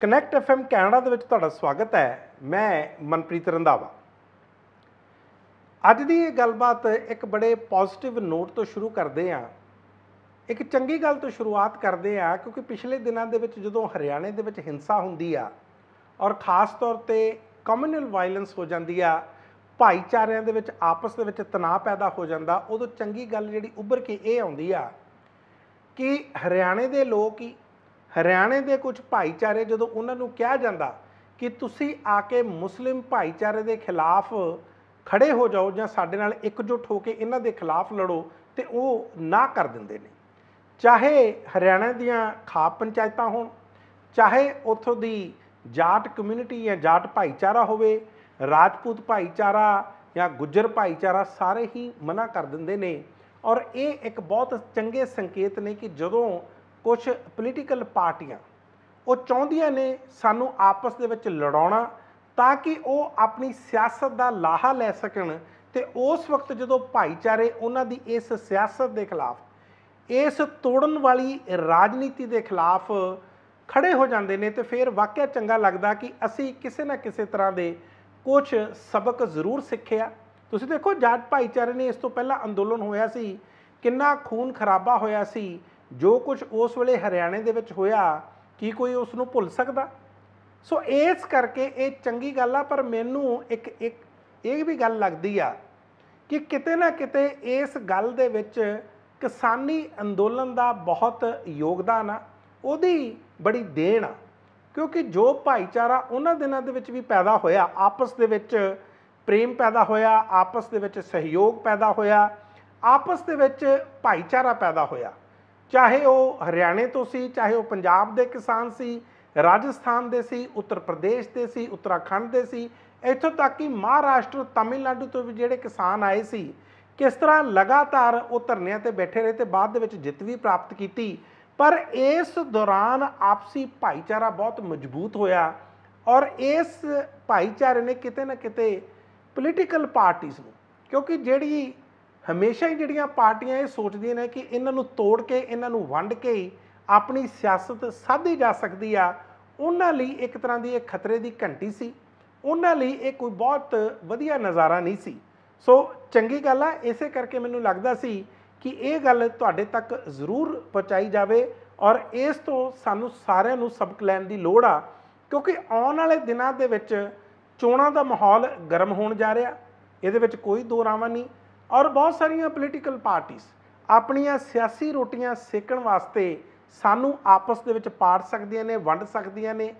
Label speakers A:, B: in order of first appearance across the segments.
A: connect FM Canada ਦੇ ਵਿੱਚ ਤੁਹਾਡਾ ਸਵਾਗਤ ਹੈ ਮੈਂ ਮਨਪ੍ਰੀਤ ਰੰਦਾਵਾ ਅੱਜ ਦੀ ਇਹ ਗੱਲਬਾਤ ਇੱਕ ਬੜੇ ਪੋਜ਼ਿਟਿਵ ਨੋਟ ਤੋਂ ਸ਼ੁਰੂ ਕਰਦੇ ਆ ਇੱਕ ਚੰਗੀ ਗੱਲ ਤੋਂ ਸ਼ੁਰੂਆਤ ਕਰਦੇ ਆ ਕਿਉਂਕਿ ਪਿਛਲੇ ਦਿਨਾਂ ਦੇ ਵਿੱਚ ਜਦੋਂ ਹਰਿਆਣੇ ਦੇ ਵਿੱਚ ਹਿੰਸਾ ਹੁੰਦੀ ਆ ਔਰ ਖਾਸ ਤੌਰ ਤੇ ਕਮਿਊਨਲ ਵਾਇਲੈਂਸ ਹੋ ਜਾਂਦੀ ਆ ਭਾਈਚਾਰਿਆਂ ਦੇ ਵਿੱਚ ਆਪਸ ਦੇ ਵਿੱਚ ਤਣਾਅ ਪੈਦਾ ਹੋ ਜਾਂਦਾ ਉਦੋਂ ਚੰਗੀ ਗੱਲ ਜਿਹੜੀ ਉੱਭਰ ਕੇ ਇਹ ਆਉਂਦੀ ਆ ਕਿ ਹਰਿਆਣੇ ਦੇ ਲੋਕ ਹੀ ਹਰਿਆਣੇ ਦੇ ਕੁਝ ਭਾਈਚਾਰੇ ਜਦੋਂ ਉਹਨਾਂ ਨੂੰ ਕਿਹਾ ਜਾਂਦਾ ਕਿ ਤੁਸੀਂ ਆ ਕੇ ਮੁਸਲਿਮ ਭਾਈਚਾਰੇ ਦੇ ਖਿਲਾਫ ਖੜੇ ਹੋ ਜਾਓ ਜਾਂ ਸਾਡੇ ਨਾਲ ਇਕਜੁੱਟ ਹੋ ਕੇ ਇਹਨਾਂ ਦੇ ਖਿਲਾਫ ਲੜੋ ਤੇ ਉਹ ਨਾ ਕਰ ਦਿੰਦੇ ਨੇ ਚਾਹੇ ਹਰਿਆਣਾ ਦੀਆਂ ਖਾਪ ਪੰਚਾਇਤਾਂ ਹੋਣ ਚਾਹੇ ਉੱਥੋਂ ਦੀ ਜਾਟ ਕਮਿਊਨਿਟੀ ਜਾਂ ਜਾਟ ਭਾਈਚਾਰਾ ਹੋਵੇ ਰਾਜਪੂਤ ਭਾਈਚਾਰਾ ਜਾਂ ਗੁੱਜਰ ਭਾਈਚਾਰਾ ਸਾਰੇ ਹੀ ਮਨਾ ਕਰ ਦਿੰਦੇ ਨੇ ਔਰ ਇਹ ਇੱਕ ਬਹੁਤ ਚੰਗੇ ਸੰਕੇਤ ਨੇ ਕਿ ਜਦੋਂ ਕੁਝ ਪੋਲੀਟੀਕਲ ਪਾਰਟੀਆਂ ਉਹ ਚਾਹੁੰਦੀਆਂ ਨੇ ਸਾਨੂੰ ਆਪਸ ਦੇ ਵਿੱਚ ਲੜਾਉਣਾ ਤਾਂ ਕਿ ਉਹ ਆਪਣੀ ਸਿਆਸਤ ਦਾ ਲਾਹਾ ਲੈ ਸਕਣ ਤੇ ਉਸ ਵਕਤ ਜਦੋਂ ਭਾਈਚਾਰੇ ਉਹਨਾਂ ਦੀ ਇਸ ਸਿਆਸਤ ਦੇ ਖਿਲਾਫ ਇਸ ਤੋੜਨ ਵਾਲੀ ਰਾਜਨੀਤੀ ਦੇ ਖਿਲਾਫ ਖੜੇ ਹੋ ਜਾਂਦੇ ਨੇ ਤੇ ਫਿਰ ਵਾਕਿਆ ਚੰਗਾ ਲੱਗਦਾ ਕਿ ਅਸੀਂ ਕਿਸੇ ਨਾ ਕਿਸੇ ਤਰ੍ਹਾਂ ਦੇ ਕੁਝ ਸਬਕ ਜ਼ਰੂਰ ਸਿੱਖਿਆ ਤੁਸੀਂ ਦੇਖੋ ਜਾਟ ਭਾਈਚਾਰੇ ਨੇ ਇਸ ਤੋਂ ਪਹਿਲਾਂ ਅੰਦੋਲਨ ਹੋਇਆ ਸੀ ਕਿੰਨਾ ਖੂਨ ਖਰਾਬਾ ਹੋਇਆ ਸੀ ਜੋ ਕੁਝ ਉਸ ਵੇਲੇ ਹਰਿਆਣੇ ਦੇ ਵਿੱਚ ਹੋਇਆ ਕੀ ਕੋਈ ਉਸ ਨੂੰ ਭੁੱਲ ਸਕਦਾ ਸੋ ਇਸ ਕਰਕੇ ਇਹ ਚੰਗੀ ਗੱਲ ਆ ਪਰ ਮੈਨੂੰ ਇੱਕ ਇੱਕ ਇਹ ਵੀ ਗੱਲ ਲੱਗਦੀ ਆ ਕਿ ਕਿਤੇ ਨਾ ਕਿਤੇ ਇਸ ਗੱਲ ਦੇ ਵਿੱਚ ਕਿਸਾਨੀ ਅੰਦੋਲਨ ਦਾ ਬਹੁਤ ਯੋਗਦਾਨ ਆ ਉਹਦੀ ਬੜੀ ਦੇਣ ਆ ਕਿਉਂਕਿ ਜੋ ਭਾਈਚਾਰਾ ਉਹਨਾਂ ਦਿਨਾਂ ਦੇ ਵਿੱਚ ਵੀ ਪੈਦਾ ਹੋਇਆ ਆਪਸ ਦੇ ਵਿੱਚ ਪ੍ਰੇਮ ਪੈਦਾ ਹੋਇਆ ਆਪਸ ਦੇ ਵਿੱਚ ਸਹਿਯੋਗ ਪੈਦਾ ਹੋਇਆ ਆਪਸ ਦੇ ਵਿੱਚ ਭਾਈਚਾਰਾ ਪੈਦਾ ਹੋਇਆ ਚਾਹੇ ਉਹ ਹਰਿਆਣੇ ਤੋਂ ਸੀ ਚਾਹੇ ਉਹ ਪੰਜਾਬ ਦੇ ਕਿਸਾਨ ਸੀ ਰਾਜਸਥਾਨ ਦੇ ਸੀ ਉੱਤਰ ਪ੍ਰਦੇਸ਼ ਦੇ ਸੀ ਉੱਤਰਾਖੰਡ ਦੇ ਸੀ ਇੱਥੋਂ ਤੱਕ ਕਿ ਮਹਾਰਾਸ਼ਟਰ ਤਾਮਿਲਨਾਡੂ ਤੋਂ ਵੀ ਜਿਹੜੇ ਕਿਸਾਨ ਆਏ ਸੀ ਕਿਸ ਤਰ੍ਹਾਂ ਲਗਾਤਾਰ ਉਹ ਧਰਨਿਆਂ ਤੇ ਬੈਠੇ ਰਹੇ ਤੇ ਬਾਅਦ ਦੇ ਵਿੱਚ ਜਿੱਤ ਵੀ ਪ੍ਰਾਪਤ ਕੀਤੀ ਪਰ ਇਸ ਦੌਰਾਨ ਆਪਸੀ ਭਾਈਚਾਰਾ ਬਹੁਤ ਮਜ਼ਬੂਤ ਹੋਇਆ ਔਰ ਇਸ ਭਾਈਚਾਰੇ ਨੇ ਕਿਤੇ ਨਾ ਕਿਤੇ ਪੋਲੀਟੀਕਲ ਪਾਰਟੀਆਂ ਨੂੰ ਕਿਉਂਕਿ ਜਿਹੜੀ ਹਮੇਸ਼ਾ ਹੀ ਜਿਹੜੀਆਂ ਪਾਰਟੀਆਂ ਇਹ ਸੋਚਦੀਆਂ ਨੇ ਕਿ ਇਹਨਾਂ ਨੂੰ ਤੋੜ ਕੇ ਇਹਨਾਂ ਨੂੰ ਵੰਡ ਕੇ ਹੀ ਆਪਣੀ ਸਿਆਸਤ ਸਾਧੀ ਜਾ ਸਕਦੀ ਆ ਉਹਨਾਂ ਲਈ ਇੱਕ ਤਰ੍ਹਾਂ ਦੀ ਇਹ ਖਤਰੇ ਦੀ ਘੰਟੀ ਸੀ ਉਹਨਾਂ ਲਈ ਇਹ ਕੋਈ ਬਹੁਤ ਵਧੀਆ ਨਜ਼ਾਰਾ ਨਹੀਂ ਸੀ ਸੋ ਚੰਗੀ ਗੱਲ ਆ ਇਸੇ ਕਰਕੇ ਮੈਨੂੰ ਲੱਗਦਾ ਸੀ ਕਿ ਇਹ ਗੱਲ ਤੁਹਾਡੇ ਤੱਕ ਜ਼ਰੂਰ ਪਹੁੰਚਾਈ ਜਾਵੇ ਔਰ ਇਸ ਤੋਂ ਸਾਨੂੰ ਸਾਰਿਆਂ ਨੂੰ ਸਬਕ ਲੈਣ ਦੀ ਲੋੜ ਆ ਕਿਉਂਕਿ ਆਉਣ ਵਾਲੇ ਦਿਨਾਂ ਦੇ ਵਿੱਚ ਚੋਣਾਂ ਦਾ ਮਾਹੌਲ ਗਰਮ ਹੋਣ ਜਾ ਰਿਹਾ ਇਹਦੇ ਵਿੱਚ ਕੋਈ ਦੋ ਰਾਵਾਂ ਨਹੀਂ ਔਰ ਬਹੁਤ ਸਾਰੀਆਂ ਪੋਲੀਟੀਕਲ ਪਾਰਟੀਆਂ ਆਪਣੀਆਂ ਸਿਆਸੀ ਰੋਟੀਆਂ ਸੇਕਣ ਵਾਸਤੇ ਸਾਨੂੰ ਆਪਸ ਦੇ ਵਿੱਚ ਪਾੜ ਸਕਦੀਆਂ ਨੇ ਵੰਡ ਸਕਦੀਆਂ ਨੇ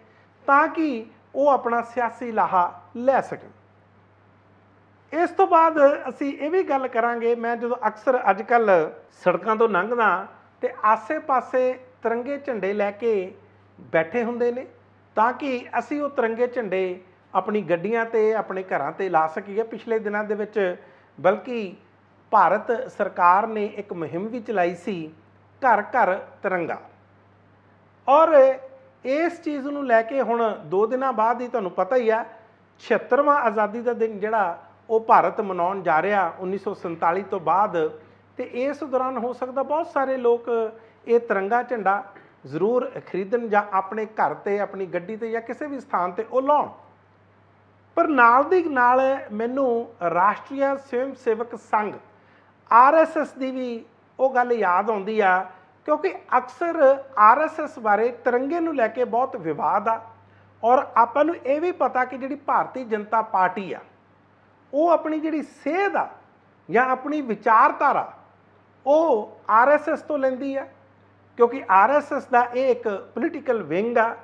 A: ਤਾਂ ਕਿ ਉਹ ਆਪਣਾ ਸਿਆਸੀ ਲਾਹਾ ਲੈ ਸਕਣ ਇਸ ਤੋਂ ਬਾਅਦ ਅਸੀਂ ਇਹ ਵੀ ਗੱਲ ਕਰਾਂਗੇ ਮੈਂ ਜਦੋਂ ਅਕਸਰ ਅੱਜ ਕੱਲ ਸੜਕਾਂ ਤੋਂ ਲੰਘਦਾ ਤੇ ਆਸੇ-ਪਾਸੇ ਤਿਰੰਗੇ ਝੰਡੇ ਲੈ ਕੇ ਬੈਠੇ ਹੁੰਦੇ ਨੇ ਤਾਂ ਕਿ ਅਸੀਂ ਉਹ ਤਿਰੰਗੇ ਝੰਡੇ ਆਪਣੀ ਗੱਡੀਆਂ ਤੇ ਆਪਣੇ ਘਰਾਂ ਤੇ ਲਾ ਸਕੀਏ ਪਿਛਲੇ ਦਿਨਾਂ ਦੇ ਵਿੱਚ ਬਲਕਿ ਭਾਰਤ ਸਰਕਾਰ ਨੇ ਇੱਕ ਮੁਹਿੰਮ ਵੀ ਚਲਾਈ ਸੀ ਘਰ ਘਰ ਤਿਰੰਗਾ ਔਰ ਇਸ ਚੀਜ਼ ਨੂੰ ਲੈ ਕੇ ਹੁਣ 2 ਦਿਨਾਂ ਬਾਅਦ ਹੀ ਤੁਹਾਨੂੰ ਪਤਾ ਹੀ ਆ 76ਵਾਂ ਆਜ਼ਾਦੀ ਦਾ ਦਿਨ ਜਿਹੜਾ ਉਹ ਭਾਰਤ ਮਨਾਉਣ ਜਾ ਰਿਹਾ 1947 ਤੋਂ ਬਾਅਦ ਤੇ ਇਸ ਦੌਰਾਨ ਹੋ ਸਕਦਾ ਬਹੁਤ ਸਾਰੇ ਲੋਕ ਇਹ ਤਿਰੰਗਾ ਝੰਡਾ ਜ਼ਰੂਰ ਖਰੀਦਣ ਜਾਂ ਆਪਣੇ ਘਰ ਤੇ ਆਪਣੀ ਗੱਡੀ ਤੇ ਜਾਂ ਕਿਸੇ ਵੀ ਸਥਾਨ ਤੇ ਉਹ ਲਾਉਣ ਪਰ ਨਾਲ ਦੀ ਨਾਲ ਮੈਨੂੰ ਰਾਸ਼ਟਰੀ ਸਵੈਮ ਸੇਵਕ ਸੰਘ ਆਰਐਸਐਸ ਦੀ ਵੀ ਉਹ ਗੱਲ ਯਾਦ ਆਉਂਦੀ ਆ ਕਿਉਂਕਿ ਅਕਸਰ ਆਰਐਸਐਸ ਬਾਰੇ ਤਿਰੰਗੇ ਨੂੰ ਲੈ ਕੇ ਬਹੁਤ ਵਿਵਾਦ ਆ ਔਰ ਆਪਾਂ ਨੂੰ ਇਹ ਵੀ ਪਤਾ ਕਿ ਜਿਹੜੀ ਭਾਰਤੀ ਜਨਤਾ ਪਾਰਟੀ ਆ ਉਹ ਆਪਣੀ ਜਿਹੜੀ ਸੇਧ ਆ ਜਾਂ ਆਪਣੀ ਵਿਚਾਰਧਾਰਾ ਉਹ ਆਰਐਸਐਸ ਤੋਂ ਲੈਂਦੀ ਆ ਕਿਉਂਕਿ ਆਰਐਸਐਸ ਦਾ ਇਹ ਇੱਕ ਪੋਲੀਟੀਕਲ ਵਿੰਗ ਆ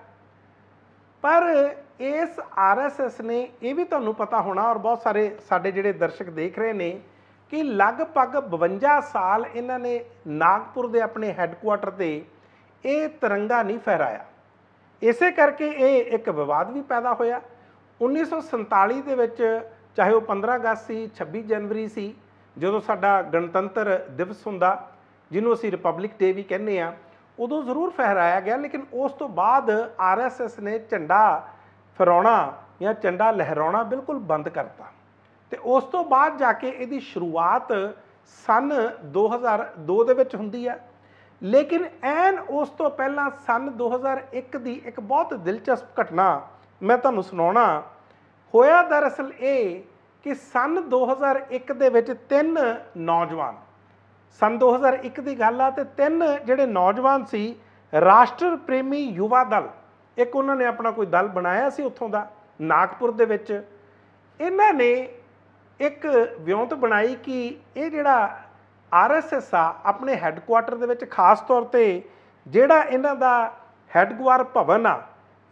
A: ਪਰ ਇਸ ਆਰਐਸਐਸ ਨੇ ਇਹ ਵੀ ਤੁਹਾਨੂੰ ਪਤਾ ਹੋਣਾ ਔਰ ਬਹੁਤ ਸਾਰੇ ਸਾਡੇ ਜਿਹੜੇ ਦਰਸ਼ਕ ਦੇਖ ਰਹੇ ਨੇ ਕਿ ਲਗਭਗ 52 ਸਾਲ ਇਹਨਾਂ ਨੇ ਨਾਗਪੁਰ ਦੇ ਆਪਣੇ ਹੈੱਡਕੁਆਟਰ ਤੇ ਇਹ ਤਿਰੰਗਾ ਨਹੀਂ ਫਹਿਰਾਇਆ ਇਸੇ ਕਰਕੇ ਇਹ ਇੱਕ ਵਿਵਾਦ ਵੀ ਪੈਦਾ ਹੋਇਆ 1947 ਦੇ ਵਿੱਚ ਚਾਹੇ ਉਹ 15 ਅਗਸਤ ਸੀ 26 ਜਨਵਰੀ ਸੀ ਜਦੋਂ ਸਾਡਾ ਗਣਤੰਤਰ ਦਿਵਸ ਹੁੰਦਾ ਜਿਹਨੂੰ ਅਸੀਂ ਰਿਪਬਲਿਕ ਡੇ ਵੀ ਕਹਿੰਦੇ ਆ ਉਦੋਂ ਜ਼ਰੂਰ ਫਹਿਰਾਇਆ ਗਿਆ ਲੇਕਿਨ ਉਸ ਤੋਂ ਬਾਅਦ ਆਰਐਸਐਸ ਨੇ ਝੰਡਾ ਫਰਾਉਣਾ ਜਾਂ ਚੰਡਾ ਲਹਿਰਾਉਣਾ ਬਿਲਕੁਲ ਬੰਦ ਕਰਤਾ ਤੇ ਉਸ ਤੋਂ ਬਾਅਦ ਜਾ ਕੇ ਇਹਦੀ ਸ਼ੁਰੂਆਤ ਸਨ 2002 ਦੇ ਵਿੱਚ ਹੁੰਦੀ ਹੈ ਲੇਕਿਨ ਐਨ ਉਸ ਤੋਂ ਪਹਿਲਾਂ ਸਨ 2001 ਦੀ ਇੱਕ ਬਹੁਤ ਦਿਲਚਸਪ ਘਟਨਾ ਮੈਂ ਤੁਹਾਨੂੰ ਸੁਣਾਉਣਾ ਹੋਇਆ ਦਰਅਸਲ ਇਹ ਕਿ ਸਨ 2001 ਦੇ ਵਿੱਚ ਤਿੰਨ ਨੌਜਵਾਨ ਸਨ 2001 ਦੀ ਗੱਲ ਆ ਤੇ ਤਿੰਨ ਜਿਹੜੇ ਨੌਜਵਾਨ ਸੀ ਰਾਸ਼ਟਰ ਪ੍ਰੇਮੀ ਯੁਵਾ ਦਲ ਇੱਕ ਉਹਨਾਂ ਨੇ ਆਪਣਾ ਕੋਈ ਦਲ ਬਣਾਇਆ ਸੀ ਉੱਥੋਂ ਦਾ ਨਾਗਪੁਰ ਦੇ ਵਿੱਚ ਇਹਨਾਂ ਨੇ ਇੱਕ ਵਿਉਂਤ ਬਣਾਈ ਕਿ ਇਹ ਜਿਹੜਾ ਆਰਐਸਐਸ ਆ ਆਪਣੇ ਹੈੱਡਕੁਆਰਟਰ ਦੇ ਵਿੱਚ ਖਾਸ ਤੌਰ ਤੇ ਜਿਹੜਾ ਇਹਨਾਂ ਦਾ ਹੈੱਡਕੁਆਰ ਭਵਨ ਆ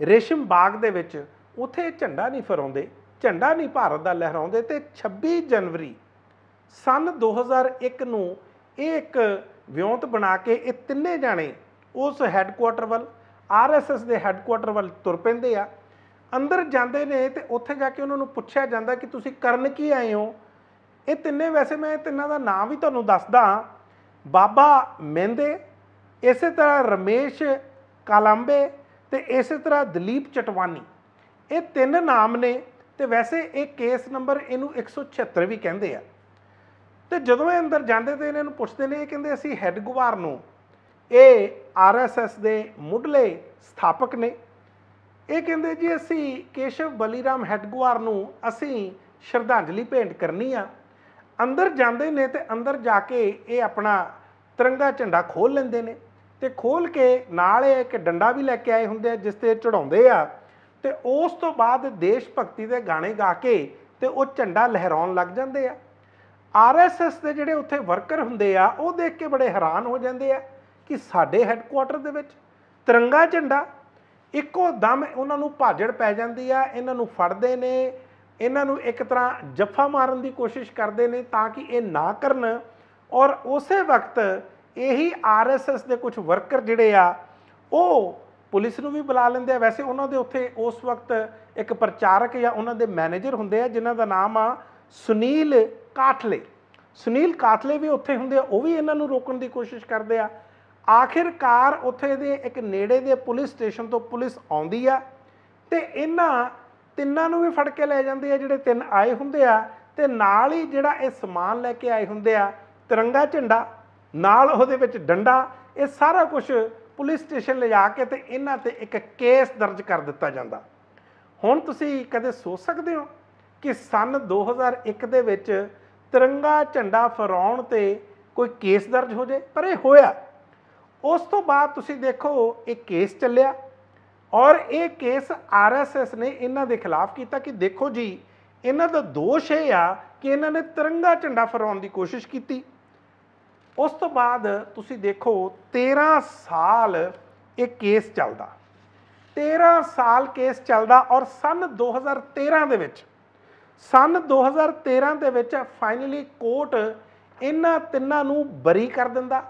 A: ਰੇਸ਼ਮ ਬਾਗ ਦੇ ਵਿੱਚ ਉਥੇ ਝੰਡਾ ਨਹੀਂ ਫਰਾਉਂਦੇ ਝੰਡਾ ਨਹੀਂ ਭਾਰਤ ਦਾ ਲਹਿਰਾਉਂਦੇ ਤੇ 26 ਜਨਵਰੀ ਸਨ 2001 ਨੂੰ ਇਹ ਇੱਕ ਵਿਉਂਤ ਬਣਾ ਕੇ ਇਹ ਤਿੰਨੇ ਜਾਣੇ ਉਸ ਹੈੱਡਕੁਆਰਟਰ ਵੱਲ ਆਰਐਸਐਸ ਦੇ ਹੈੱਡਕੁਆਟਰ ਵੱਲ ਤੁਰ ਪੈਂਦੇ ਆ ਅੰਦਰ ਜਾਂਦੇ ਨੇ ਤੇ ਉੱਥੇ ਜਾ ਕੇ ਉਹਨਾਂ ਨੂੰ ਪੁੱਛਿਆ ਜਾਂਦਾ ਕਿ ਤੁਸੀਂ ਕਰਨ ਕੀ ਆਏ ਹੋ ਇਹ ਤਿੰਨੇ ਵੈਸੇ ਮੈਂ ਤਿੰਨਾਂ ਦਾ ਨਾਮ ਵੀ ਤੁਹਾਨੂੰ ਦੱਸਦਾ ਬਾਬਾ ਮਹਿੰਦੇ ਇਸੇ ਤਰ੍ਹਾਂ ਰਮੇਸ਼ ਕਾਲੰਬੇ ਤੇ ਇਸੇ ਤਰ੍ਹਾਂ ਦਲੀਪ ਚਟਵਾਨੀ ਇਹ ਤਿੰਨ ਨਾਮ ਨੇ ਤੇ ਵੈਸੇ ਇਹ ਕੇਸ ਨੰਬਰ ਇਹਨੂੰ 176 ਵੀ ਕਹਿੰਦੇ ਆ ਤੇ ਜਦੋਂ ਇਹ ਅੰਦਰ ਜਾਂਦੇ ਤੇ ਇਹਨਾਂ ਨੂੰ ਪੁੱਛਦੇ ਨੇ ਇਹ ਕਹਿੰਦੇ ਅਸੀਂ ਹੈੱਡ ਗਵਾਰ ਨੂੰ ਇਹ ਆਰਐਸਐਸ ਦੇ ਮੁੱਢਲੇ ਸਥਾਪਕ ਨੇ ਇਹ ਕਹਿੰਦੇ ਜੀ ਅਸੀਂ ਕੇਸ਼ਵ ਬਲੀਰਾਮ ਹੈਡਗੁਆਰ ਨੂੰ ਅਸੀਂ ਸ਼ਰਧਾਂਜਲੀ ਭੇਂਟ ਕਰਨੀ ਆ ਅੰਦਰ ਜਾਂਦੇ ਨੇ ਤੇ ਅੰਦਰ ਜਾ ਕੇ ਇਹ ਆਪਣਾ ਤਿਰੰਗਾ ਝੰਡਾ ਖੋਲ ਲੈਂਦੇ ਨੇ ਤੇ ਖੋਲ ਕੇ ਨਾਲ ਇਹ ਇੱਕ ਡੰਡਾ ਵੀ ਲੈ ਕੇ ਆਏ ਹੁੰਦੇ ਆ ਜਿਸ ਤੇ ਚੜਾਉਂਦੇ ਆ ਤੇ ਉਸ ਤੋਂ ਬਾਅਦ ਦੇਸ਼ ਭਗਤੀ ਦੇ ਗਾਣੇ ਗਾ ਕੇ ਤੇ ਉਹ ਝੰਡਾ ਲਹਿਰਾਉਣ ਲੱਗ ਜਾਂਦੇ ਆ ਆਰਐਸਐਸ ਦੇ ਜਿਹੜੇ ਉੱਥੇ ਵਰਕਰ ਹੁੰਦੇ ਆ ਉਹ ਦੇਖ ਕੇ ਬੜੇ ਹੈਰਾਨ ਹੋ ਜਾਂਦੇ ਆ ਕਿ ਸਾਡੇ ਹੈੱਡਕੁਆਰਟਰ ਦੇ ਵਿੱਚ ਤਿਰੰਗਾ ਝੰਡਾ ਇੱਕੋ ਦਮ ਉਹਨਾਂ ਨੂੰ ਭਾਜੜ ਪੈ ਜਾਂਦੀ ਆ ਇਹਨਾਂ ਨੂੰ ਫੜਦੇ ਨੇ ਇਹਨਾਂ ਨੂੰ ਇੱਕ ਤਰ੍ਹਾਂ ਜੱਫਾ ਮਾਰਨ ਦੀ ਕੋਸ਼ਿਸ਼ ਕਰਦੇ ਨੇ ਤਾਂ ਕਿ ਇਹ ਨਾ ਕਰਨ ਔਰ ਉਸੇ ਵਕਤ ਇਹੀ ਆਰਐਸਐਸ ਦੇ ਕੁਝ ਵਰਕਰ ਜਿਹੜੇ ਆ ਉਹ ਪੁਲਿਸ ਨੂੰ ਵੀ ਬੁਲਾ ਲੈਂਦੇ ਆ ਵੈਸੇ ਉਹਨਾਂ ਦੇ ਉੱਥੇ ਉਸ ਵਕਤ ਇੱਕ ਪ੍ਰਚਾਰਕ ਜਾਂ ਉਹਨਾਂ ਦੇ ਮੈਨੇਜਰ ਹੁੰਦੇ ਆ ਜਿਨ੍ਹਾਂ ਦਾ ਨਾਮ ਆ ਸੁਨੀਲ ਕਾਠਲੇ ਸੁਨੀਲ ਕਾਠਲੇ ਵੀ ਉੱਥੇ ਹੁੰਦੇ ਆ ਉਹ ਵੀ ਇਹਨਾਂ ਨੂੰ ਰੋਕਣ ਦੀ ਕੋਸ਼ਿਸ਼ ਕਰਦੇ ਆ ਆਖਿਰਕਾਰ ਉੱਥੇ ਦੇ ਇੱਕ ਨੇੜੇ ਦੇ ਪੁਲਿਸ ਸਟੇਸ਼ਨ ਤੋਂ ਪੁਲਿਸ ਆਉਂਦੀ ਆ ਤੇ ਇਹਨਾਂ ਤਿੰਨਾਂ ਨੂੰ ਵੀ ਫੜ ਕੇ ਲੈ ਜਾਂਦੇ ਆ ਜਿਹੜੇ ਤਿੰਨ ਆਏ ਹੁੰਦੇ ਆ ਤੇ ਨਾਲ ਹੀ ਜਿਹੜਾ ਇਹ ਸਮਾਨ ਲੈ ਕੇ ਆਏ ਹੁੰਦੇ ਆ ਤਿਰੰਗਾ ਝੰਡਾ ਨਾਲ ਉਹਦੇ ਵਿੱਚ ਡੰਡਾ ਇਹ ਸਾਰਾ ਕੁਝ ਪੁਲਿਸ ਸਟੇਸ਼ਨ ਲਿਜਾ ਕੇ ਤੇ ਇਹਨਾਂ ਤੇ ਇੱਕ ਕੇਸ ਦਰਜ ਕਰ ਦਿੱਤਾ ਜਾਂਦਾ ਹੁਣ ਤੁਸੀਂ ਕਦੇ ਸੋਚ ਸਕਦੇ ਹੋ ਕਿ ਸਨ 2001 ਦੇ ਵਿੱਚ ਤਿਰੰਗਾ ਝੰਡਾ ਫਰਾਉਣ ਤੇ ਕੋਈ ਕੇਸ ਦਰਜ ਹੋ ਜਾਏ ਪਰ ਇਹ ਹੋਇਆ ਉਸ ਤੋਂ ਬਾਅਦ ਤੁਸੀਂ ਦੇਖੋ ਇੱਕ ਕੇਸ ਚੱਲਿਆ ਔਰ ਇਹ ਕੇਸ ਆਰਐਸਐਸ ਨੇ ਇਹਨਾਂ ਦੇ ਖਿਲਾਫ ਕੀਤਾ ਕਿ ਦੇਖੋ ਜੀ ਇਹਨਾਂ ਦਾ ਦੋਸ਼ ਇਹ ਆ ਕਿ ਇਹਨਾਂ ਨੇ ਤਿਰੰਗਾ ਝੰਡਾ ਫਰਾਉਣ ਦੀ ਕੋਸ਼ਿਸ਼ ਕੀਤੀ ਉਸ ਤੋਂ ਬਾਅਦ ਤੁਸੀਂ ਦੇਖੋ 13 ਸਾਲ ਇਹ ਕੇਸ ਚੱਲਦਾ 13 ਸਾਲ ਕੇਸ ਚੱਲਦਾ ਔਰ ਸਨ 2013 ਦੇ ਵਿੱਚ ਸਨ 2013 ਦੇ ਵਿੱਚ ਫਾਈਨਲੀ ਕੋਰਟ ਇਹਨਾਂ ਤਿੰਨਾਂ ਨੂੰ ਬਰੀ ਕਰ ਦਿੰਦਾ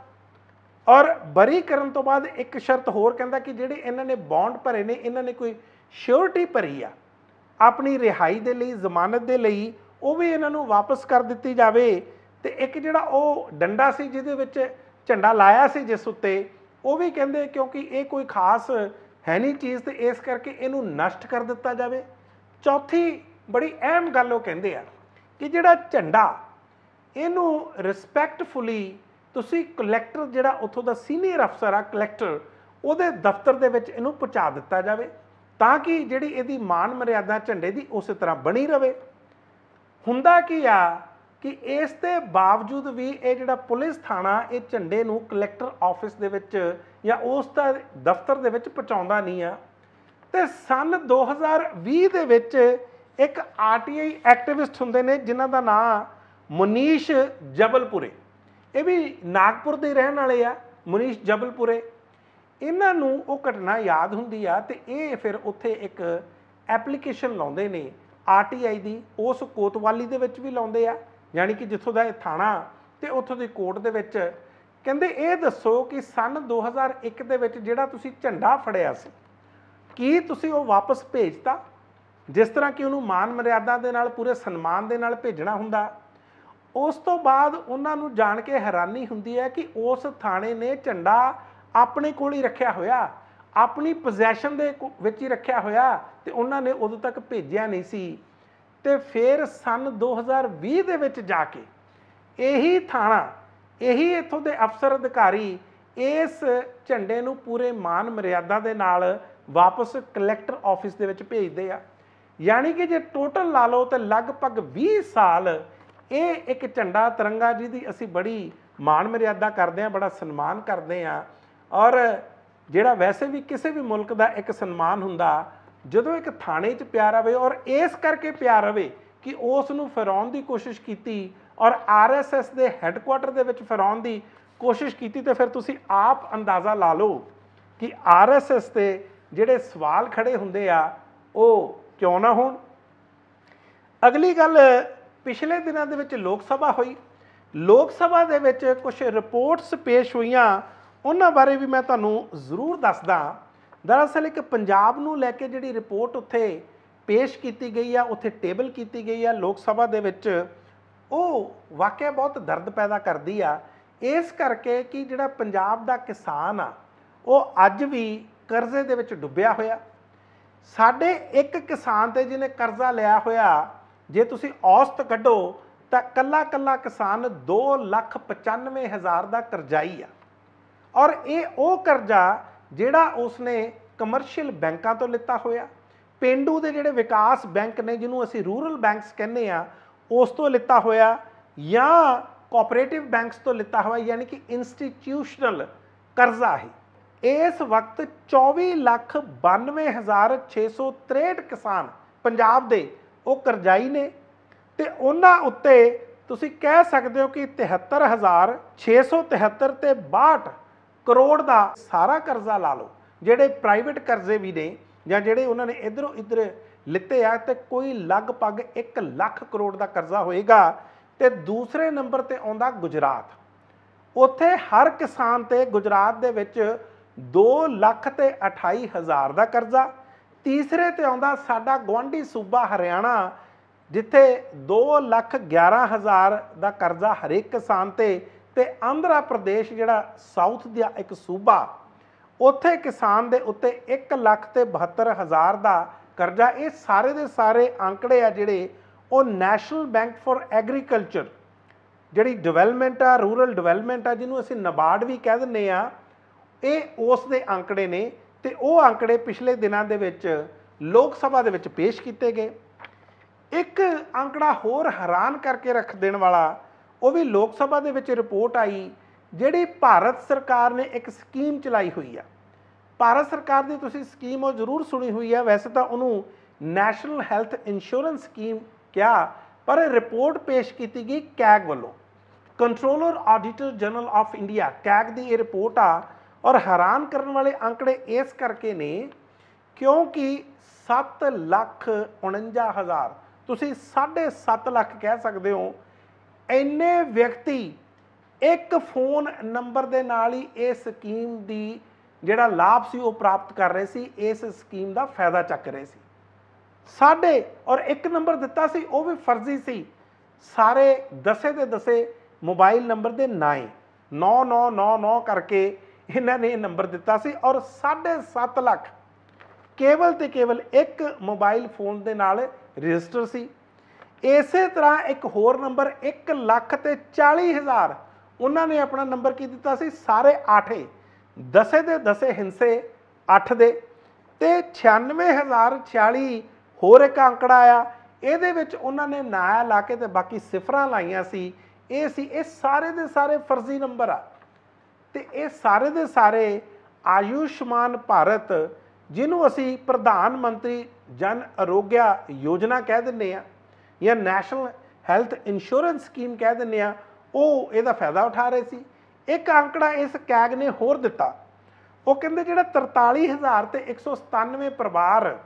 A: ਔਰ ਬਰੀ ਕਰਨ ਤੋਂ ਬਾਅਦ ਇੱਕ ਸ਼ਰਤ ਹੋਰ ਕਹਿੰਦਾ ਕਿ ਜਿਹੜੇ ਇਹਨਾਂ ਨੇ ਬੌਂਡ ਭਰੇ ਨੇ ਇਹਨਾਂ ਨੇ ਕੋਈ ਸ਼ਿਓਰਿਟੀ ਭਰੀ ਆ ਆਪਣੀ ਰਿਹਾਈ ਦੇ ਲਈ ਜ਼ਮਾਨਤ ਦੇ ਲਈ ਉਹ ਵੀ ਇਹਨਾਂ ਨੂੰ ਵਾਪਸ ਕਰ ਦਿੱਤੀ ਜਾਵੇ ਤੇ ਇੱਕ ਜਿਹੜਾ ਉਹ ਡੰਡਾ ਸੀ ਜਿਹਦੇ ਵਿੱਚ ਝੰਡਾ ਲਾਇਆ ਸੀ ਜਿਸ ਉੱਤੇ ਉਹ ਵੀ ਕਹਿੰਦੇ ਕਿਉਂਕਿ ਇਹ ਕੋਈ ਖਾਸ ਹੈ ਨਹੀਂ ਚੀਜ਼ ਤੇ ਇਸ ਕਰਕੇ ਇਹਨੂੰ ਨਸ਼ਟ ਕਰ ਦਿੱਤਾ ਜਾਵੇ ਚੌਥੀ ਬੜੀ ਅਹਿਮ ਗੱਲ ਉਹ ਕਹਿੰਦੇ ਆ ਕਿ ਜਿਹੜਾ ਝੰਡਾ ਇਹਨੂੰ ਰਿਸਪੈਕਟਫੁਲੀ ਤੁਸੀਂ ਕਲੈਕਟਰ ਜਿਹੜਾ ਉੱਥੋਂ ਦਾ ਸੀਨੀਅਰ ਅਫਸਰ ਆ ਕਲੈਕਟਰ ਉਹਦੇ ਦਫ਼ਤਰ ਦੇ ਵਿੱਚ ਇਹਨੂੰ ਪਹੁੰਚਾ ਦਿੱਤਾ ਜਾਵੇ ਤਾਂ ਕਿ ਜਿਹੜੀ ਇਹਦੀ ਮਾਨ ਮਰਿਆਦਾ ਝੰਡੇ ਦੀ ਉਸੇ ਤਰ੍ਹਾਂ ਬਣੀ ਰਵੇ ਹੁੰਦਾ ਕੀ ਆ ਕਿ ਇਸ ਦੇ ਬਾਵਜੂਦ ਵੀ ਇਹ ਜਿਹੜਾ ਪੁਲਿਸ ਥਾਣਾ ਇਹ ਝੰਡੇ ਨੂੰ ਕਲੈਕਟਰ ਆਫਿਸ ਦੇ ਵਿੱਚ ਜਾਂ ਉਸ ਦਾ ਦਫ਼ਤਰ ਦੇ ਵਿੱਚ ਪਹੁੰਚਾਉਂਦਾ ਨਹੀਂ ਆ ਤੇ ਸਨ 2020 ਦੇ ਵਿੱਚ ਇੱਕ ਆਰਟੀਆਈ ਐਕਟਿਵਿਸਟ ਹੁੰਦੇ ਨੇ ਜਿਨ੍ਹਾਂ ਦਾ ਨਾਮ ਮਨੀਸ਼ ਜਬਲਪੁਰੇ ਇਹ ਵੀ ਨਾਗਪੁਰ ਦੇ ਰਹਿਣ ਵਾਲੇ ਆ ਮਨੀਸ਼ ਜਬਲਪੁਰੇ ਇਹਨਾਂ ਨੂੰ ਉਹ ਘਟਨਾ ਯਾਦ ਹੁੰਦੀ ਆ ਤੇ ਇਹ ਫਿਰ ਉੱਥੇ ਇੱਕ ਐਪਲੀਕੇਸ਼ਨ ਲਾਉਂਦੇ ਨੇ ਆਰਟੀਆਈ ਦੀ ਉਸ ਕੋਤਵਾਲੀ ਦੇ ਵਿੱਚ ਵੀ ਲਾਉਂਦੇ ਆ ਯਾਨੀ ਕਿ ਜਿੱਥੋਂ ਦਾ ਇਹ ਥਾਣਾ ਤੇ ਉੱਥੋਂ ਦੀ ਕੋਰਟ ਦੇ ਵਿੱਚ ਕਹਿੰਦੇ ਇਹ ਦੱਸੋ ਕਿ ਸਨ 2001 ਦੇ ਵਿੱਚ ਜਿਹੜਾ ਤੁਸੀਂ ਝੰਡਾ ਫੜਿਆ ਸੀ ਕੀ ਤੁਸੀਂ ਉਹ ਵਾਪਸ ਭੇਜਤਾ ਜਿਸ ਤਰ੍ਹਾਂ ਕਿ ਉਹਨੂੰ ਮਾਨ ਮਰਿਆਦਾ ਦੇ ਨਾਲ ਪੂਰੇ ਸਨਮਾਨ ਦੇ ਨਾਲ ਭੇਜਣਾ ਹੁੰਦਾ ਉਸ ਤੋਂ ਬਾਅਦ ਉਹਨਾਂ ਨੂੰ ਜਾਣ ਕੇ ਹੈਰਾਨੀ ਹੁੰਦੀ ਹੈ ਕਿ ਉਸ ਥਾਣੇ ਨੇ ਝੰਡਾ ਆਪਣੇ ਕੋਲ ਹੀ ਰੱਖਿਆ ਹੋਇਆ ਆਪਣੀ ਪੋਜੈਸ਼ਨ ਦੇ ਵਿੱਚ ਹੀ ਰੱਖਿਆ ਹੋਇਆ ਤੇ ਉਹਨਾਂ ਨੇ ਉਦੋਂ ਤੱਕ ਭੇਜਿਆ ਨਹੀਂ ਸੀ ਤੇ ਫਿਰ ਸਨ 2020 ਦੇ ਵਿੱਚ ਜਾ ਕੇ ਇਹੀ ਥਾਣਾ ਇਹੀ ਇਥੋਂ ਦੇ ਅਫਸਰ ਅਧਿਕਾਰੀ ਇਸ ਝੰਡੇ ਨੂੰ ਪੂਰੇ ਮਾਨ ਮਰਿਆਦਾ ਦੇ ਨਾਲ ਵਾਪਸ ਕਲੈਕਟਰ ਆਫਿਸ ਦੇ ਵਿੱਚ ਭੇਜਦੇ ਆ ਯਾਨੀ ਕਿ ਜੇ ਟੋਟਲ ਲਾ ਲਓ ਤੇ ਲਗਭਗ 20 ਸਾਲ ਇਹ ਇੱਕ ਝੰਡਾ ਤਿਰੰਗਾ ਜਿਹਦੀ ਅਸੀਂ ਬੜੀ ਮਾਣ ਮਰਿਆਦਾ ਕਰਦੇ ਆ ਬੜਾ ਸਨਮਾਨ ਕਰਦੇ ਆ ਔਰ ਜਿਹੜਾ ਵੈਸੇ ਵੀ ਕਿਸੇ ਵੀ ਮੁਲਕ ਦਾ ਇੱਕ ਸਨਮਾਨ ਹੁੰਦਾ ਜਦੋਂ ਇੱਕ ਥਾਣੇ 'ਚ ਪਿਆਰ ਆਵੇ ਔਰ ਇਸ ਕਰਕੇ ਪਿਆਰ ਆਵੇ ਕਿ ਉਸ ਨੂੰ ਫਰਾਉਣ ਦੀ ਕੋਸ਼ਿਸ਼ ਕੀਤੀ ਔਰ ਆਰਐਸਐਸ ਦੇ ਹੈੱਡਕੁਆਰਟਰ ਦੇ ਵਿੱਚ ਫਰਾਉਣ ਦੀ ਕੋਸ਼ਿਸ਼ ਕੀਤੀ ਤੇ ਫਿਰ ਤੁਸੀਂ ਆਪ ਅੰਦਾਜ਼ਾ ਲਾ ਲਓ ਕਿ ਆਰਐਸਐਸ ਤੇ ਜਿਹੜੇ ਸਵਾਲ ਖੜੇ ਹੁੰਦੇ ਆ ਉਹ ਕਿਉਂ ਨਾ ਹੋਣ ਅਗਲੀ ਗੱਲ ਪਿਛਲੇ ਦਿਨਾਂ ਦੇ ਵਿੱਚ ਲੋਕ ਸਭਾ ਹੋਈ ਲੋਕ ਸਭਾ ਦੇ ਵਿੱਚ ਕੁਝ ਰਿਪੋਰਟਸ ਪੇਸ਼ ਹੋਈਆਂ ਉਹਨਾਂ ਬਾਰੇ ਵੀ ਮੈਂ ਤੁਹਾਨੂੰ ਜ਼ਰੂਰ ਦੱਸਦਾ ਦਰਅਸਲ ਇੱਕ ਪੰਜਾਬ ਨੂੰ ਲੈ ਕੇ ਜਿਹੜੀ ਰਿਪੋਰਟ ਉੱਥੇ ਪੇਸ਼ ਕੀਤੀ ਗਈ ਆ ਉੱਥੇ ਟੇਬਲ ਕੀਤੀ ਗਈ ਆ ਲੋਕ ਸਭਾ ਦੇ ਵਿੱਚ ਉਹ ਵਾਕਿਆ ਬਹੁਤ ਦਰਦ ਪੈਦਾ ਕਰਦੀ ਆ ਇਸ ਕਰਕੇ ਕਿ ਜਿਹੜਾ ਪੰਜਾਬ ਦਾ ਕਿਸਾਨ ਆ ਉਹ ਅੱਜ ਵੀ ਕਰਜ਼ੇ ਦੇ ਵਿੱਚ ਡੁੱਬਿਆ ਹੋਇਆ ਸਾਡੇ ਇੱਕ ਕਿਸਾਨ ਤੇ ਜਿਹਨੇ ਕਰਜ਼ਾ ਲਿਆ ਹੋਇਆ ਜੇ ਤੁਸੀਂ ਔਸਤ ਕੱਢੋ ਤਾਂ ਕੱਲਾ ਕੱਲਾ ਕਿਸਾਨ 2,95,000 ਦਾ ਕਰਜ਼ਾਈ ਆ ਔਰ ਇਹ ਉਹ ਕਰਜ਼ਾ ਜਿਹੜਾ ਉਸਨੇ ਕਮਰਸ਼ੀਅਲ ਬੈਂਕਾਂ ਤੋਂ ਲਿੱਤਾ ਹੋਇਆ ਪਿੰਡੂ ਦੇ ਜਿਹੜੇ ਵਿਕਾਸ ਬੈਂਕ ਨੇ ਜਿਹਨੂੰ ਅਸੀਂ ਰੂਰਲ ਬੈਂਕਸ ਕਹਿੰਦੇ ਆ ਉਸ ਤੋਂ ਲਿੱਤਾ ਹੋਇਆ ਜਾਂ ਕੋਆਪਰੇਟਿਵ ਬੈਂਕਸ ਤੋਂ ਲਿੱਤਾ ਹੋਇਆ ਯਾਨੀ ਕਿ ਇੰਸਟੀਟਿਊਸ਼ਨਲ ਕਰਜ਼ਾ ਹੈ ਇਸ ਵਕਤ 24 ਲੱਖ 92663 ਕਿਸਾਨ ਪੰਜਾਬ ਦੇ ਉਹ ਕਰਜ਼ਾਈ ਨੇ ਤੇ ਉਹਨਾਂ ਉੱਤੇ ਤੁਸੀਂ ਕਹਿ ਸਕਦੇ ਹੋ ਕਿ 73673 ਤੇ 62 ਕਰੋੜ ਦਾ ਸਾਰਾ ਕਰਜ਼ਾ ਲਾ ਲਓ ਜਿਹੜੇ ਪ੍ਰਾਈਵੇਟ ਕਰਜ਼ੇ ਵੀ ਨੇ ਜਾਂ ਜਿਹੜੇ ਉਹਨਾਂ ਨੇ ਇਧਰੋਂ ਇਧਰ ਲਿੱਤੇ ਆ ਤੇ ਕੋਈ ਲਗਭਗ 1 ਲੱਖ ਕਰੋੜ ਦਾ ਕਰਜ਼ਾ ਹੋਏਗਾ ਤੇ ਦੂਸਰੇ ਨੰਬਰ ਤੇ ਆਉਂਦਾ ਗੁਜਰਾਤ ਉੱਥੇ ਹਰ ਕਿਸਾਨ ਤੇ ਗੁਜਰਾਤ ਦੇ ਵਿੱਚ 2 ਲੱਖ ਤੇ 28 ਹਜ਼ਾਰ ਦਾ ਕਰਜ਼ਾ ਤੀਸਰੇ ਤੇ ਆਉਂਦਾ ਸਾਡਾ ਗਵਾਂਢੀ ਸੂਬਾ ਹਰਿਆਣਾ ਜਿੱਥੇ 211000 ਦਾ ਕਰਜ਼ਾ ਹਰੇਕ ਕਿਸਾਨ ਤੇ ਤੇ ਆਂਧਰਾ ਪ੍ਰਦੇਸ਼ ਜਿਹੜਾ ਸਾਊਥ ਦਾ ਇੱਕ ਸੂਬਾ ਉੱਥੇ ਕਿਸਾਨ ਦੇ ਉੱਤੇ 1 ਲੱਖ ਤੇ 72000 ਦਾ ਕਰਜ਼ਾ ਇਹ ਸਾਰੇ ਦੇ ਸਾਰੇ ਅੰਕੜੇ ਆ ਜਿਹੜੇ ਉਹ ਨੈਸ਼ਨਲ ਬੈਂਕ ਫਾਰ ਐਗਰੀਕਲਚਰ ਜਿਹੜੀ ਡਿਵੈਲਪਮੈਂਟ ਆ ਰੂਰਲ ਡਿਵੈਲਪਮੈਂਟ ਆ ਜਿਹਨੂੰ ਅਸੀਂ ਨਬਾਰਡ ਵੀ ਕਹਿ ਦਿੰਨੇ ਆ ਇਹ ਉਸ ਦੇ ਅੰਕੜੇ ਨੇ ਤੇ ਉਹ ਅੰਕੜੇ ਪਿਛਲੇ ਦਿਨਾਂ ਦੇ ਵਿੱਚ ਲੋਕ ਸਭਾ ਦੇ ਵਿੱਚ ਪੇਸ਼ ਕੀਤੇ ਗਏ ਇੱਕ ਅੰਕੜਾ ਹੋਰ ਹੈਰਾਨ ਕਰਕੇ ਰੱਖ ਦੇਣ ਵਾਲਾ ਉਹ ਵੀ ਲੋਕ ਸਭਾ ਦੇ ਵਿੱਚ ਰਿਪੋਰਟ ਆਈ ਜਿਹੜੀ ਭਾਰਤ ਸਰਕਾਰ ਨੇ ਇੱਕ ਸਕੀਮ ਚਲਾਈ ਹੋਈ ਆ ਭਾਰਤ ਸਰਕਾਰ ਦੀ ਤੁਸੀਂ ਸਕੀਮ ਉਹ ਜ਼ਰੂਰ ਸੁਣੀ ਹੋਈ ਆ ਵੈਸੇ ਤਾਂ ਉਹਨੂੰ ਨੈਸ਼ਨਲ ਹੈਲਥ ਇੰਸ਼ੋਰੈਂਸ ਸਕੀਮ ਕਿਹਾ ਪਰ ਰਿਪੋਰਟ ਪੇਸ਼ ਕੀਤੀ ਗਈ ਕੈਗ ਵੱਲੋਂ controller auditor general of India CAG ਦੀ ਇਹ ਰਿਪੋਰਟ ਆ ਔਰ ਹੈਰਾਨ ਕਰਨ ਵਾਲੇ ਅੰਕੜੇ ਇਸ ਕਰਕੇ ਨੇ ਕਿਉਂਕਿ 7 ਲੱਖ 49 ਹਜ਼ਾਰ ਤੁਸੀਂ 7.5 ਲੱਖ ਕਹਿ ਸਕਦੇ ਹੋ ਇੰਨੇ ਵਿਅਕਤੀ ਇੱਕ ਫੋਨ ਨੰਬਰ ਦੇ ਨਾਲ ਹੀ ਇਹ ਸਕੀਮ ਦੀ ਜਿਹੜਾ ਲਾਭ ਸੀ ਉਹ ਪ੍ਰਾਪਤ ਕਰ ਰਹੇ ਸੀ ਇਸ ਸਕੀਮ ਦਾ ਫਾਇਦਾ ਚੱਕ ਰਹੇ ਸੀ ਸਾਡੇ ਔਰ ਇੱਕ ਨੰਬਰ ਦਿੱਤਾ ਸੀ ਉਹ ਵੀ ਫਰਜ਼ੀ ਸੀ ਸਾਰੇ ਦਸੇ ਦੇ ਦਸੇ ਮੋਬਾਈਲ ਨੰਬਰ ਦੇ ਨਾਏ 9999 ਕਰਕੇ ਇਹਨਾਂ ਨੇ ਨੰਬਰ ਦਿੱਤਾ ਸੀ ਔਰ 7.5 ਲੱਖ ਕੇਵਲ ਤੇ ਕੇਵਲ ਇੱਕ ਮੋਬਾਈਲ ਫੋਨ ਦੇ ਨਾਲ ਰਜਿਸਟਰ ਸੀ ਇਸੇ ਤਰ੍ਹਾਂ ਇੱਕ ਹੋਰ ਨੰਬਰ 1 ਲੱਖ ਤੇ 40 ਹਜ਼ਾਰ ਉਹਨਾਂ ਨੇ ਆਪਣਾ ਨੰਬਰ ਕੀ ਦਿੱਤਾ ਸੀ ਸਾਰੇ 8 ਦਸੇ ਦੇ ਦਸੇ ਹਿੰਸੇ 8 ਦੇ ਤੇ 96040 ਹੋਰ ਇੱਕ ਅੰਕੜਾ ਆਇਆ ਇਹਦੇ ਵਿੱਚ ਉਹਨਾਂ ਨੇ ਨਾਂ ਲਾ ਕੇ ਤੇ ਬਾਕੀ ਸਿਫਰਾਂ ਲਾਈਆਂ ਸੀ ਇਹ ਸੀ ਇਹ ਸਾਰੇ ਦੇ ਸਾਰੇ ਫਰਜ਼ੀ ਨੰਬਰ ਆ ਤੇ ਇਹ ਸਾਰੇ ਦੇ ਸਾਰੇ ਆਯੁਸ਼ਮਾਨ ਭਾਰਤ ਜਿਹਨੂੰ ਅਸੀਂ ਪ੍ਰਧਾਨ ਮੰਤਰੀ ਜਨ ਅਰੋਗਿਆ ਯੋਜਨਾ ਕਹਿ ਦਿੰਨੇ ਆ ਜਾਂ ਨੈਸ਼ਨਲ ਹੈਲਥ ਇੰਸ਼ੋਰੈਂਸ ਸਕੀਮ ਕਹਿ ਦਿੰਨੇ ਆ ਉਹ ਇਹਦਾ ਫਾਇਦਾ ਉਠਾ ਰਹੇ ਸੀ ਇੱਕ ਅੰਕੜਾ ਇਸ ਕੈਗ ਨੇ ਹੋਰ ਦਿੱਤਾ ਉਹ ਕਹਿੰਦੇ ਜਿਹੜਾ 43000 ਤੇ 197 ਪਰਿਵਾਰ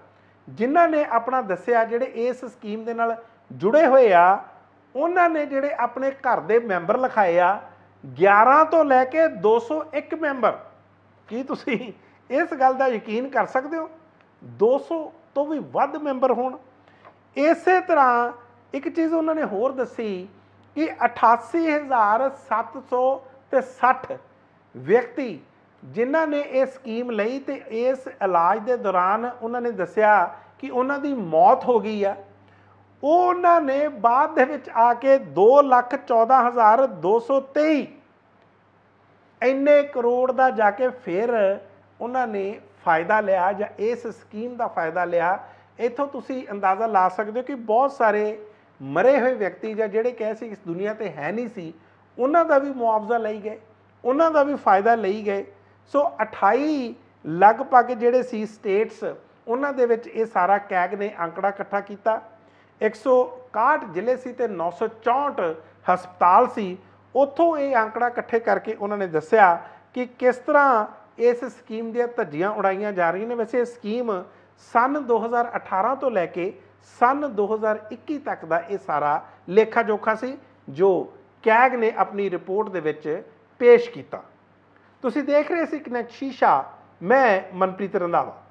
A: ਜਿਨ੍ਹਾਂ ਨੇ ਆਪਣਾ ਦੱਸਿਆ ਜਿਹੜੇ ਇਸ ਸਕੀਮ ਦੇ ਨਾਲ ਜੁੜੇ ਹੋਏ ਆ ਉਹਨਾਂ ਨੇ ਜਿਹੜੇ ਆਪਣੇ ਘਰ ਦੇ ਮੈਂਬਰ ਲਿਖਾਏ ਆ 11 ਤੋਂ ਲੈ ਕੇ 201 ਮੈਂਬਰ ਕੀ ਤੁਸੀਂ ਇਸ ਗੱਲ ਦਾ ਯਕੀਨ ਕਰ ਸਕਦੇ ਹੋ 200 ਤੋਂ ਵੀ ਵੱਧ ਮੈਂਬਰ ਹੋਣ ਇਸੇ ਤਰ੍ਹਾਂ ਇੱਕ ਚੀਜ਼ ਉਹਨਾਂ ਨੇ ਹੋਰ ਦੱਸੀ ਕਿ 88760 ਵਿਅਕਤੀ ਜਿਨ੍ਹਾਂ ਨੇ ਇਹ ਸਕੀਮ ਲਈ ਤੇ ਇਸ ਇਲਾਜ ਦੇ ਦੌਰਾਨ ਉਹਨਾਂ ਨੇ ਦੱਸਿਆ ਕਿ ਉਹਨਾਂ ਦੀ ਮੌਤ ਹੋ ਗਈ ਆ ਉਹਨਾਂ ਨੇ ਬਾਅਦ ਦੇ ਵਿੱਚ ਆ ਕੇ 214223 ਇੰਨੇ ਕਰੋੜ ਦਾ ਜਾ ਕੇ ਫਿਰ ਉਹਨਾਂ ਨੇ ਫਾਇਦਾ ਲਿਆ ਜਾਂ ਇਸ ਸਕੀਮ ਦਾ ਫਾਇਦਾ ਲਿਆ ਇਥੋਂ ਤੁਸੀਂ ਅੰਦਾਜ਼ਾ ਲਾ ਸਕਦੇ ਹੋ ਕਿ ਬਹੁਤ ਸਾਰੇ ਮਰੇ ਹੋਏ ਵਿਅਕਤੀ ਜਾਂ ਜਿਹੜੇ ਕਹੇ ਸੀ ਇਸ ਦੁਨੀਆ ਤੇ ਹੈ ਨਹੀਂ ਸੀ ਉਹਨਾਂ ਦਾ ਵੀ ਮੁਆਵਜ਼ਾ ਲਈ ਗਏ ਉਹਨਾਂ ਦਾ ਵੀ ਫਾਇਦਾ ਲਈ ਗਏ ਸੋ 28 ਲਗਭਗ ਜਿਹੜੇ ਸੀ ਸਟੇਟਸ ਉਹਨਾਂ ਦੇ ਵਿੱਚ ਇਹ ਸਾਰਾ ਕੈਗ ਨੇ ਅੰਕੜਾ ਇਕੱਠਾ ਕੀਤਾ 161 ਜ਼ਿਲ੍ਹੇ ਸੀ ਤੇ 964 ਹਸਪਤਾਲ ਸੀ ਉੱਥੋਂ ਇਹ ਅੰਕੜਾ ਇਕੱਠੇ ਕਰਕੇ ਉਹਨਾਂ ਨੇ ਦੱਸਿਆ ਕਿ ਕਿਸ ਤਰ੍ਹਾਂ ਇਸ ਸਕੀਮ ਦੇ ਧੱਜੀਆਂ ਉਡਾਈਆਂ ਜਾ ਰਹੀਆਂ ਨੇ ਵੈਸੇ ਇਹ ਸਕੀਮ ਸਨ 2018 ਤੋਂ ਲੈ ਕੇ ਸਨ 2021 ਤੱਕ ਦਾ ਇਹ ਸਾਰਾ ਲੇਖਾ ਜੋਖਾ ਸੀ ਜੋ ਕੈਗ ਨੇ ਆਪਣੀ ਰਿਪੋਰਟ ਦੇ ਵਿੱਚ ਪੇਸ਼ ਕੀਤਾ ਤੁਸੀਂ ਦੇਖ ਰਹੇ ਸੀ ਕਨੈਕਟ ਸ਼ੀਸ਼ਾ ਮੈਂ ਮਨਪ੍ਰੀਤ ਰੰਧਾਵਾ